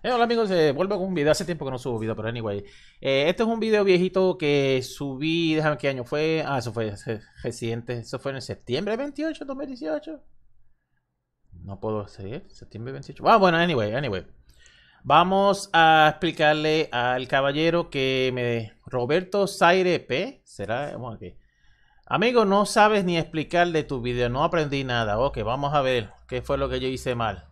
Eh, hola amigos, eh, vuelvo con un video. Hace tiempo que no subo video, pero anyway. Eh, este es un video viejito que subí, déjame qué año fue. Ah, eso fue reciente. Eso fue en septiembre 28, 2018. No puedo seguir. Septiembre 28. Ah, bueno, anyway, anyway. Vamos a explicarle al caballero que me... Roberto Zaire P. Será... vamos aquí. Amigo, no sabes ni explicar de tu video. No aprendí nada. Ok, vamos a ver qué fue lo que yo hice mal.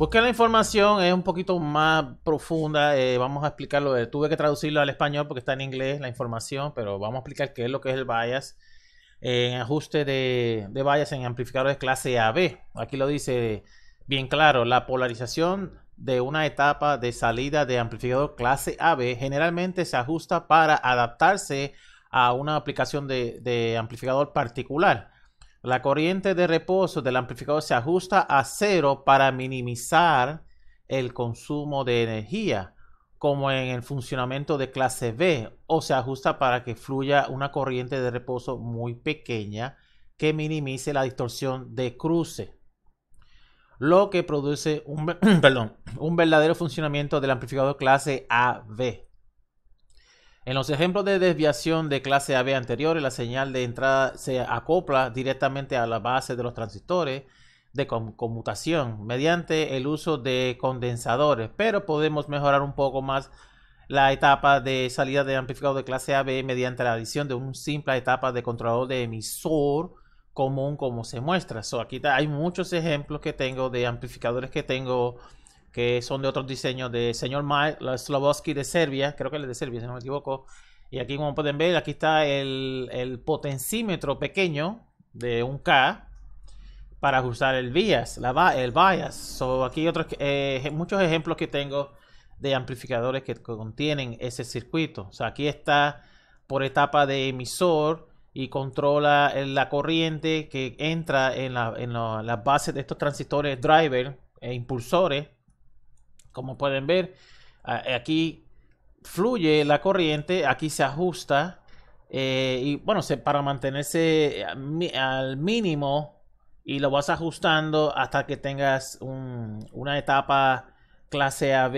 Porque la información, es un poquito más profunda. Eh, vamos a explicarlo. Eh, tuve que traducirlo al español porque está en inglés la información, pero vamos a explicar qué es lo que es el bias. en ajuste de, de bias en amplificadores clase AB. Aquí lo dice bien claro: la polarización de una etapa de salida de amplificador clase AB generalmente se ajusta para adaptarse a una aplicación de amplificador particular. La corriente de reposo del amplificador se ajusta a cero para minimizar el consumo de energía, como en el funcionamiento de clase B, o se ajusta para que fluya una corriente de reposo muy pequeña que minimice la distorsión de cruce, lo que produce un, un verdadero funcionamiento del amplificador clase AB. En los ejemplos de desviación de clase AB anteriores, la señal de entrada se acopla directamente a la base de los transistores de conmutación mediante el uso de condensadores, pero podemos mejorar un poco más la etapa de salida de amplificador de clase AB mediante la adición de una simple etapa de controlador de emisor común como se muestra. aquí hay muchos ejemplos que tengo de amplificadores que tengo que son de otros diseños de señor Mike de Serbia, creo que es de Serbia, si no me equivoco. Y aquí, como pueden ver, aquí está el, potencímetro pequeño de un K para ajustar el bias, la, el bias. So, aquí otros, eh, muchos ejemplos que tengo de amplificadores que contienen ese circuito. O sea, aquí está por etapa de emisor y controla eh, la corriente que entra en, las bases de estos transistores driver e impulsores como pueden ver, aquí fluye la corriente, aquí se ajusta eh, y bueno, para mantenerse eh, al mínimo y lo vas ajustando hasta que tengas una etapa clase AB.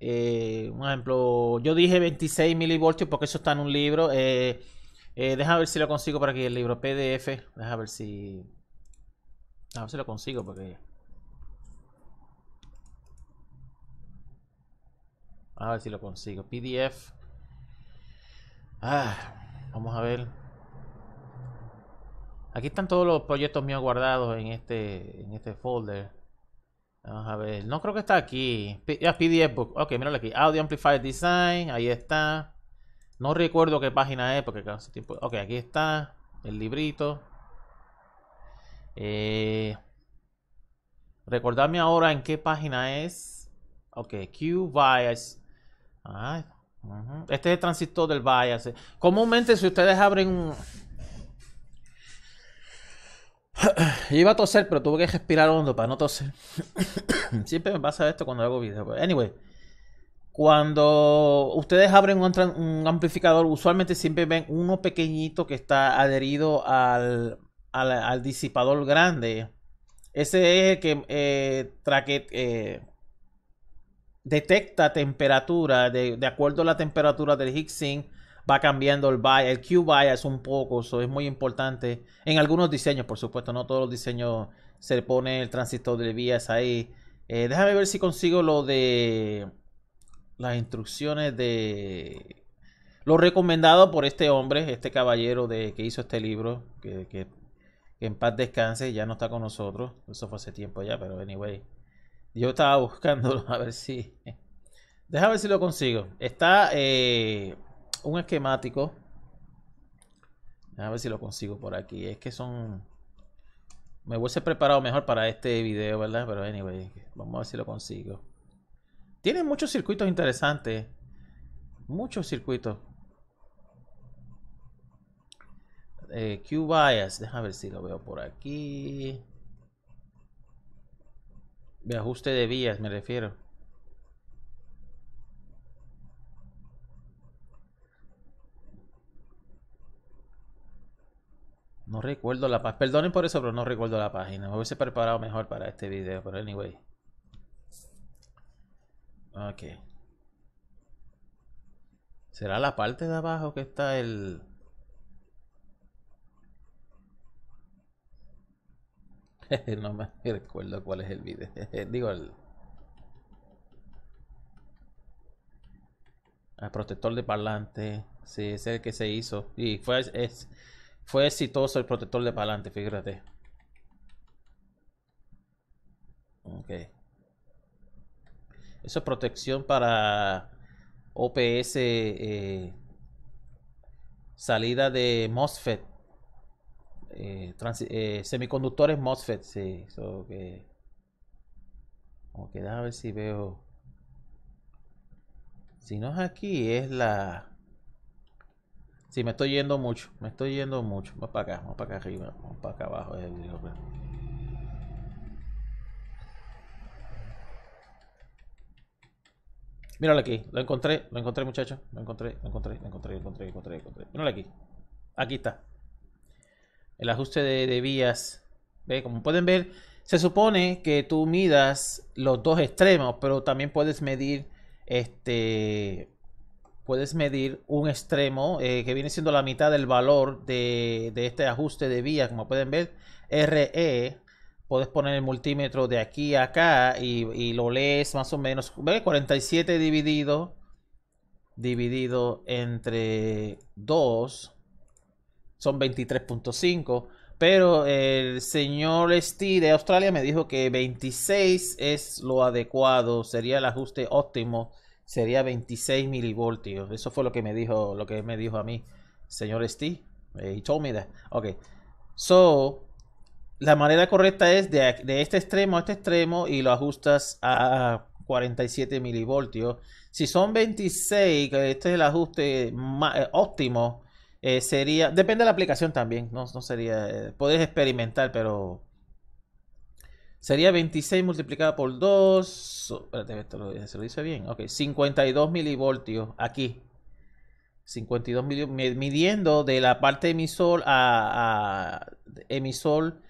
Eh, un ejemplo, yo dije 26 milivoltios porque eso está en un libro. Eh, deja ver si lo consigo para aquí, el libro PDF. Deja ver si... A ver si lo consigo porque... A ver si lo consigo. PDF. Ah, vamos a ver. Aquí están todos los proyectos míos guardados en este, en este folder. Vamos a ver. No creo que está aquí. PDF Book. Ok, míralo aquí. Audio Amplifier Design. Ahí está. No recuerdo qué página es porque hace tiempo. Ok, aquí está. El librito. Eh, recordarme ahora en qué página es. Ok, QY este es el transistor del bias. Eh. Comúnmente si ustedes abren iba a toser, pero tuve que respirar hondo para no toser. Siempre me pasa esto cuando hago videos. Pues, anyway, cuando ustedes abren un, un, amplificador, usualmente siempre ven uno pequeñito que está adherido al, al, disipador grande. Ese es el que eh, traque, eh, detecta temperatura, de, acuerdo a la temperatura del heatsink va cambiando el bias, el Q bias un poco, eso es muy importante. En algunos diseños, por supuesto, no todos los diseños se pone el transistor de vías ahí. Eh, déjame ver si consigo lo de las instrucciones de lo recomendado por este hombre, este caballero de, que hizo este libro, que, que, que en paz descanse, ya no está con nosotros, eso fue hace tiempo ya, pero anyway. Yo estaba buscándolo, a ver si... Deja ver si lo consigo. Está eh, un esquemático. A ver si lo consigo por aquí. Es que son... Me voy a ser preparado mejor para este video, ¿verdad? Pero anyway, vamos a ver si lo consigo. Tiene muchos circuitos interesantes. Muchos circuitos. Eh, Q-Bias. deja ver si lo veo por aquí. De ajuste de vías, me refiero. No recuerdo la página. Perdonen por eso, pero no recuerdo la página. Me hubiese preparado mejor para este video, pero anyway. Ok. ¿Será la parte de abajo que está el... no me recuerdo cuál es el video. Digo, el, el, protector de parlante. Sí, es el que se hizo. Y fue, es, fue exitoso el protector de parlante, fíjate. Ok. Eso es protección para OPS eh, salida de MOSFET eh, eh, semiconductores MOSFET, sí. eso que, ok, a ver si veo. Si no es aquí, es la. Si me estoy yendo mucho, me estoy yendo mucho. Vamos para acá, vamos para acá arriba, vamos para acá abajo. Pues. Míralo aquí, lo encontré, lo encontré muchacho, lo encontré, lo encontré, lo encontré, lo encontré, lo encontré, lo encontré. Míralo aquí, aquí está el ajuste de, vías. Como pueden ver, se supone que tú midas los dos extremos, pero también puedes medir este puedes medir un extremo eh, que viene siendo la mitad del valor de, este ajuste de vías. como pueden ver, RE. Puedes poner el multímetro de aquí a acá y, lo lees más o menos. ve 47 dividido, dividido entre 2 son 23.5. Pero el señor Steve de Australia me dijo que 26 es lo adecuado, sería el ajuste óptimo, sería 26 milivoltios. Eso fue lo que me dijo, lo que me dijo a mí, señor Steve. Eh, he told me that. Ok. So, la manera correcta es de, de, este extremo a este extremo y lo ajustas a 47 milivoltios. Si son 26, este es el ajuste eh, óptimo eh, sería, depende de la aplicación también, no, no sería, eh, podés experimentar, pero sería 26 multiplicado por 2, espérate, esto se lo dice bien, ok, 52 milivoltios aquí, 52 milivoltios, midiendo de la parte emisor a, a emisor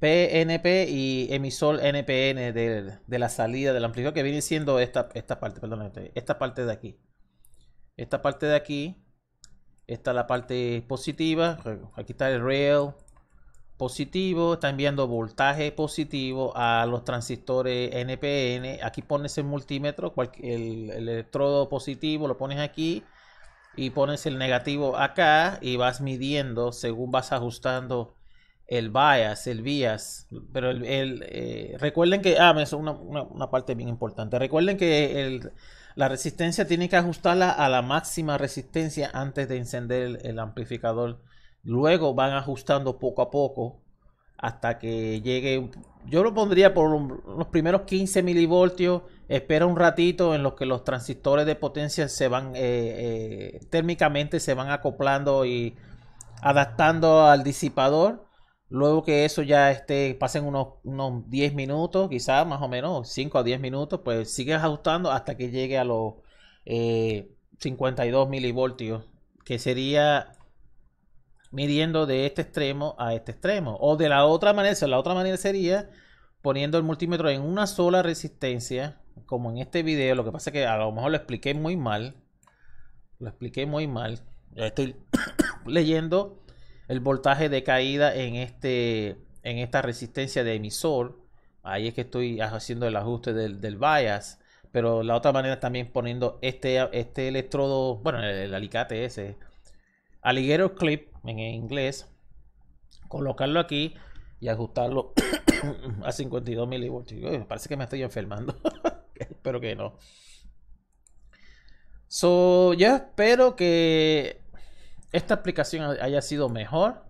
PNP y emisor NPN de, la salida del amplificador que viene siendo esta, esta parte, perdón, este, esta parte de aquí, esta parte de aquí, esta la parte positiva. Aquí está el rail positivo. Está enviando voltaje positivo a los transistores NPN. Aquí pones el multímetro, el, electrodo positivo lo pones aquí. Y pones el negativo acá y vas midiendo según vas ajustando el bias, el bias. Pero el, eh, recuerden que... Ah, es una parte bien importante. Recuerden que el la resistencia tiene que ajustarla a la máxima resistencia antes de encender el, amplificador. Luego van ajustando poco a poco hasta que llegue. Yo lo pondría por los primeros 15 milivoltios. Espera un ratito en los que los transistores de potencia se van eh, eh, térmicamente se van acoplando y adaptando al disipador Luego que eso ya esté, pasen unos, unos 10 minutos, quizás más o menos 5 a 10 minutos, pues sigues ajustando hasta que llegue a los 52 eh, milivoltios, que sería midiendo de este extremo a este extremo. O de la otra manera, la otra manera sería poniendo el multímetro en una sola resistencia, como en este video. Lo que pasa es que a lo mejor lo expliqué muy mal. Lo expliqué muy mal. Estoy leyendo el voltaje de caída en, este, en esta resistencia de emisor. Ahí es que estoy haciendo el ajuste del, del bias. Pero la otra manera es también poniendo este, este electrodo, bueno, el, alicate ese, alligator clip en inglés, colocarlo aquí y ajustarlo a 52 me Parece que me estoy enfermando. Espero que no. So, yo espero que esta aplicación haya sido mejor.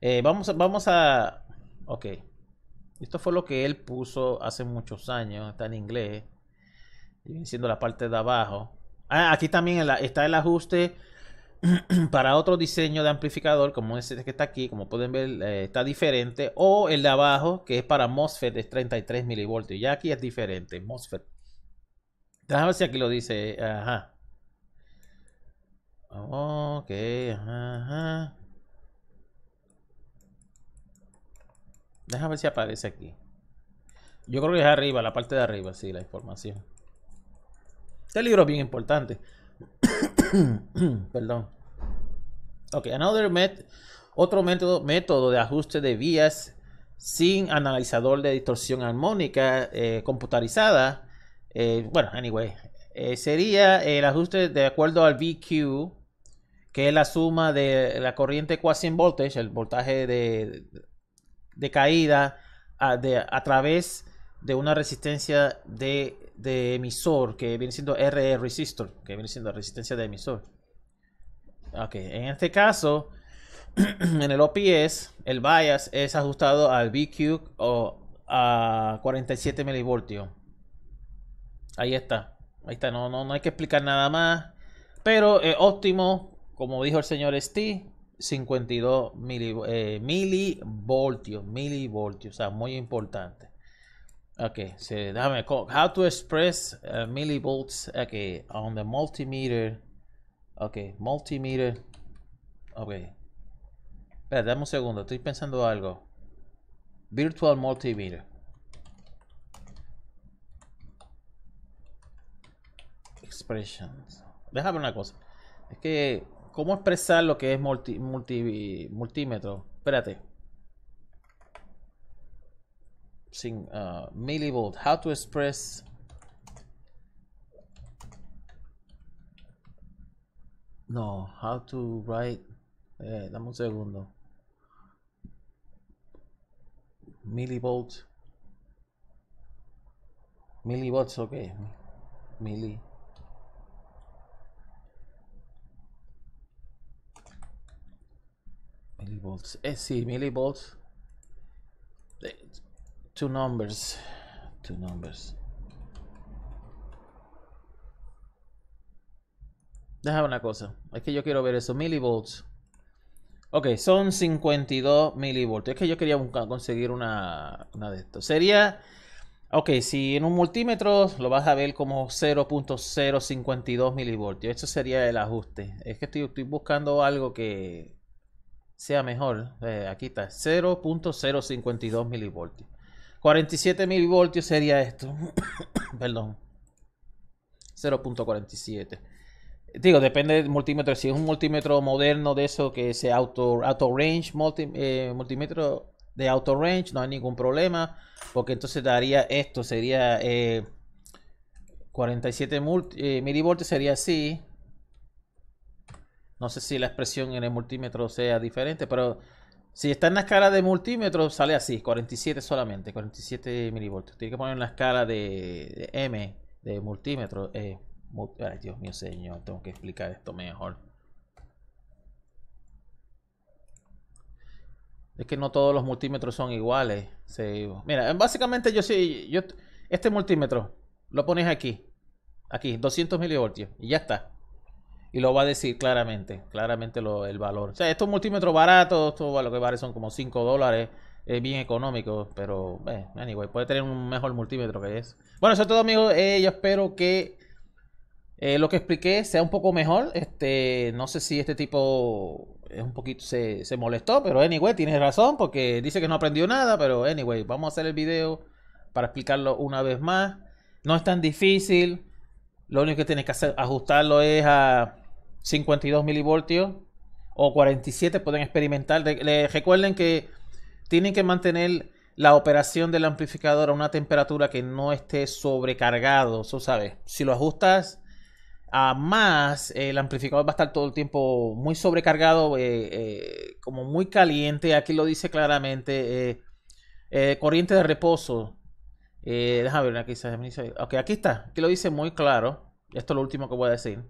Eh, vamos, vamos a... Ok. Esto fue lo que él puso hace muchos años. Está en inglés. siendo la parte de abajo. Ah, aquí también está el ajuste para otro diseño de amplificador como ese que está aquí, como pueden ver, eh, está diferente. O el de abajo, que es para MOSFET, es 33 milivoltios. Ya aquí es diferente, MOSFET. Déjame ver si aquí lo dice. Ajá. Ok, ajá, ajá. Déjame ver si aparece aquí. Yo creo que es arriba, la parte de arriba, sí, la información. Este libro es bien importante. Perdón. Ok, another met otro método, método de ajuste de vías sin analizador de distorsión armónica eh, computarizada. Eh, bueno, anyway, eh, sería el ajuste de acuerdo al VQ que es la suma de la corriente quasi voltage, el voltaje de, caída a, de, a través de una resistencia de, emisor que viene siendo r resistor, que viene siendo resistencia de emisor. Ok, en este caso, en el OPS, el bias es ajustado al BQ o a 47 milivoltios. Ahí está, ahí está, no, no, no hay que explicar nada más. Pero es óptimo como dijo el señor Steve, 52 mili, eh, milivoltios, milivoltios, o sea, muy importante. Ok, se déjame, how to express eh, millivolts, ok, on the multimeter, ok, multimeter, ok. Espera, dame un segundo, estoy pensando algo. Virtual multimeter. Expressions. Déjame una cosa. Es que ¿Cómo expresar lo que es multi, multímetro? Espérate. Sin, uh, millivolt. How to express No, how to write. Eh, dame un segundo. Millivolt. Millivolts, ok. Milli. Millivolts. Eh, sí, millivolts. Eh, two numbers. Two numbers. Déjame una cosa. Es que yo quiero ver eso. Millivolts. Ok, son 52 milivoltios. Es que yo quería buscar, conseguir una, una de estas, Sería... Ok, si en un multímetro lo vas a ver como 0.052 milivoltios. esto sería el ajuste. Es que estoy, estoy buscando algo que sea mejor. Eh, aquí está, 0.052 milivoltios. 47 milivoltios sería esto. Perdón. 0.47. Digo, depende del multímetro. Si es un multímetro moderno de eso que sea auto, auto range, multi, eh, multímetro de auto range, no hay ningún problema. Porque entonces daría esto, sería 47 eh, milivoltios, sería así. No sé si la expresión en el multímetro sea diferente, pero si está en la escala de multímetro, sale así, 47 solamente, 47 milivoltios. Tiene que poner en la escala de, M, de multímetro. Eh, Dios mío, señor, tengo que explicar esto mejor. Es que no todos los multímetros son iguales. Mira, básicamente yo sí, yo, este multímetro lo pones aquí, aquí, 200 milivoltios, y ya está. Y lo va a decir claramente, claramente el valor. O sea, estos multímetros baratos, todo lo que vale son como 5 dólares, es bien económico, pero, eh, anyway, puede tener un mejor multímetro que es. Bueno, eso es todo, amigos. Eh, yo espero que eh, lo que expliqué sea un poco mejor. Este, no sé si este tipo es un poquito se, se molestó, pero anyway, tiene razón porque dice que no aprendió nada, pero anyway, vamos a hacer el video para explicarlo una vez más. No es tan difícil. Lo único que tienes que hacer, ajustarlo es a 52 milivoltios o 47 pueden experimentar. recuerden que tienen que mantener la operación del amplificador a una temperatura que no esté sobrecargado. sabes. Si lo ajustas a más, el amplificador va a estar todo el tiempo muy sobrecargado, eh, eh, como muy caliente. Aquí lo dice claramente. Eh, corriente de reposo. Eh, déjame ver aquí. Ok, aquí está. Aquí lo dice muy claro. Esto es lo último que voy a decir.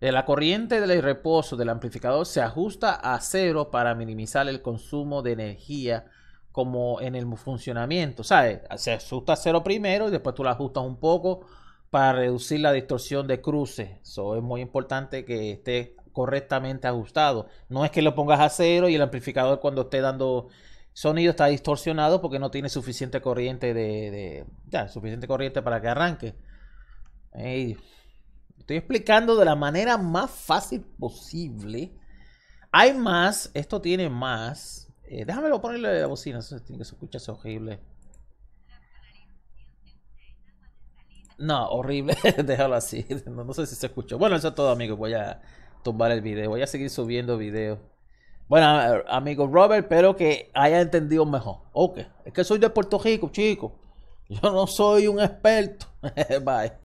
Eh, la corriente del reposo del amplificador se ajusta a cero para minimizar el consumo de energía como en el funcionamiento, ¿sabes? Eh, se ajusta a cero primero y después tú la ajustas un poco para reducir la distorsión de cruces, Eso es muy importante que esté correctamente ajustado. No es que lo pongas a cero y el amplificador cuando esté dando sonido está distorsionado porque no tiene suficiente corriente de, suficiente corriente para que arranque. estoy explicando de la manera más fácil posible. Hay más, esto tiene más. Eh, déjame déjamelo ponerle la bocina, eso se, escucha es horrible. No, horrible, déjalo así. No, no, sé si se escuchó. Bueno, eso es todo, amigos. Voy a tumbar el video. Voy a seguir subiendo videos. Bueno, amigo Robert, espero que haya entendido mejor. Ok, es que soy de Puerto Rico, chico. Yo no soy un experto. Bye.